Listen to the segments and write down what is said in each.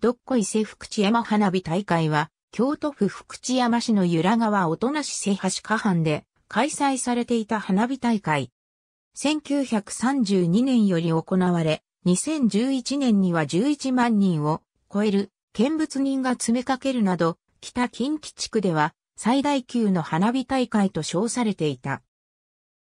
どっこいせ福知山花火大会は、京都府福知山市の由良川音無瀬橋下半で開催されていた花火大会。1932年より行われ、2011年には11万人を超える見物人が詰めかけるなど、北近畿地区では最大級の花火大会と称されていた。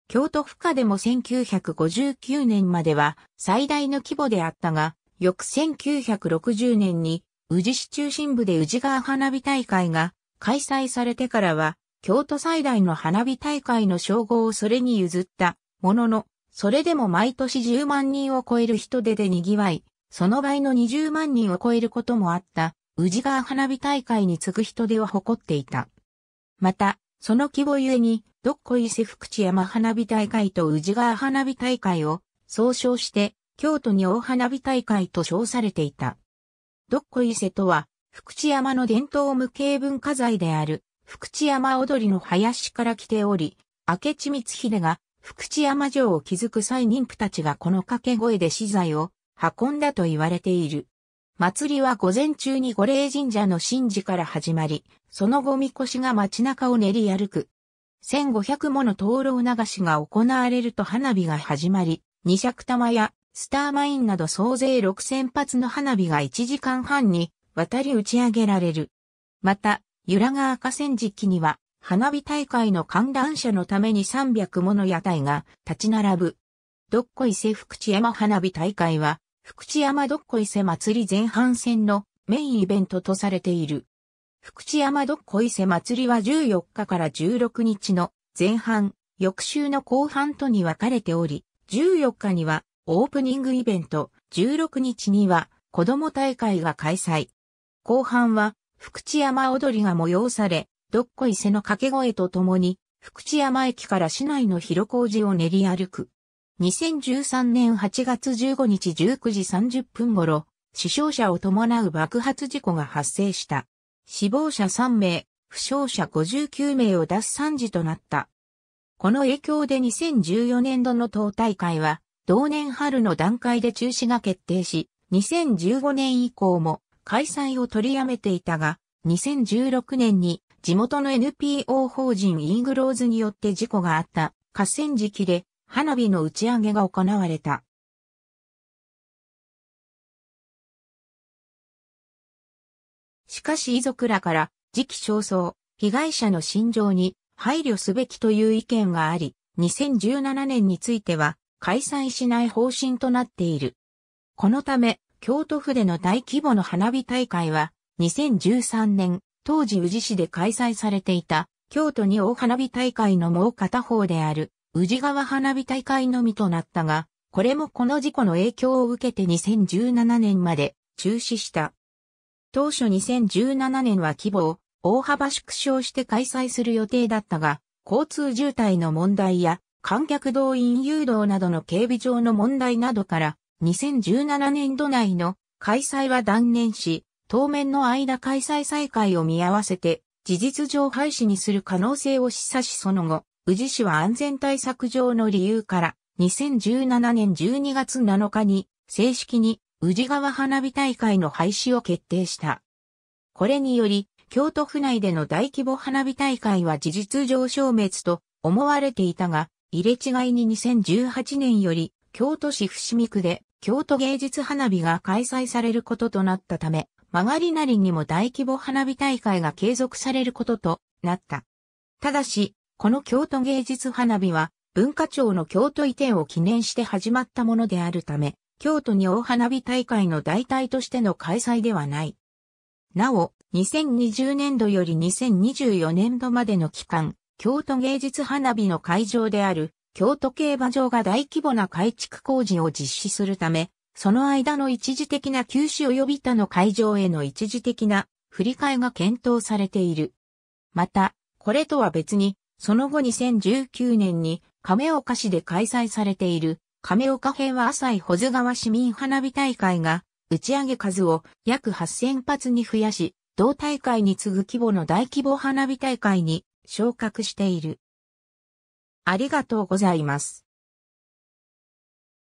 京都府下でも1959年までは最大の規模であったが、翌1960年に宇治市中心部で宇治川花火大会が開催されてからは、京都最大の花火大会の称号をそれに譲ったものの、それでも毎年10万人を超える人出で賑わい、その倍の20万人を超えることもあった、宇治川花火大会に次ぐ人出を誇っていた。また、その規模ゆえに、どっこい伊勢福知山花火大会と宇治川花火大会を総称して京都に大花火大会と称されていた。どっこいせとは、福知山の伝統無形文化財である、福知山踊りの林から来ており、明智光秀が福知山城を築く際妊婦たちがこの掛け声で資材を運んだと言われている。祭りは午前中に五霊神社の神事から始まり、その後みこしが街中を練り歩く。1500もの灯籠流しが行われると花火が始まり、二尺玉やスターマインなど総勢6000発の花火が1時間半に渡り打ち上げられる。また、由良川河川敷には、花火大会の観覧車のために300もの屋台が立ち並ぶ。どっこいせ福知山花火大会は、福知山どっこいせ祭り前半戦のメインイベントとされている。福知山どっこいせ祭りは14日から16日の前半、翌週の後半とに分かれており、14日にはオープニングイベント16日には子供大会が開催。後半は福知山踊りが催され、どっこいせの掛け声とともに福知山駅から市内の広小路を練り歩く。2013年8月15日19時30分頃、死傷者を伴う爆発事故が発生した。死亡者3名、負傷者59名を出す惨事となった。この影響で2014年度の党大会は、同年春の段階で中止が決定し、2015年以降も開催を取りやめていたが、2016年に地元の NPO 法人イーグローズによって事故があった河川敷で花火の打ち上げが行われた。しかし遺族らから時期尚早、被害者の心情に配慮すべきという意見があり、2017年については開催しない方針となっている。このため、京都府での大規模の花火大会は、2013年、当時宇治市で開催されていた、京都に大花火大会のもう片方である、宇治川花火大会のみとなったが、これもこの事故の影響を受けて2017年まで中止した。当初2017年は規模を大幅縮小して開催する予定だったが、交通渋滞の問題や観客動員誘導などの警備上の問題などから、2017年度内の開催は断念し、当面の間開催再開を見合わせて、事実上廃止にする可能性を示唆しその後、宇治市は安全対策上の理由から、2017年12月7日に正式に宇治川花火大会の廃止を決定した。これにより、京都府内での大規模花火大会は事実上消滅と思われていたが、入れ違いに2018年より京都市伏見区で京都芸術花火が開催されることとなったため、曲がりなりにも大規模花火大会が継続されることとなった。ただし、この京都芸術花火は文化庁の京都移転を記念して始まったものであるため、京都に大花火大会の代替としての開催ではない。なお、2020年度より2024年度までの期間、京都芸術花火の会場である京都競馬場が大規模な改築工事を実施するため、その間の一時的な休止及び他の会場への一時的な振り替えが検討されている。また、これとは別に、その後2019年に亀岡市で開催されている亀岡平和浅井保津川市民花火大会が打ち上げ数を約8000発に増やし、同大会に次ぐ規模の大規模花火大会に昇格している。ありがとうございます。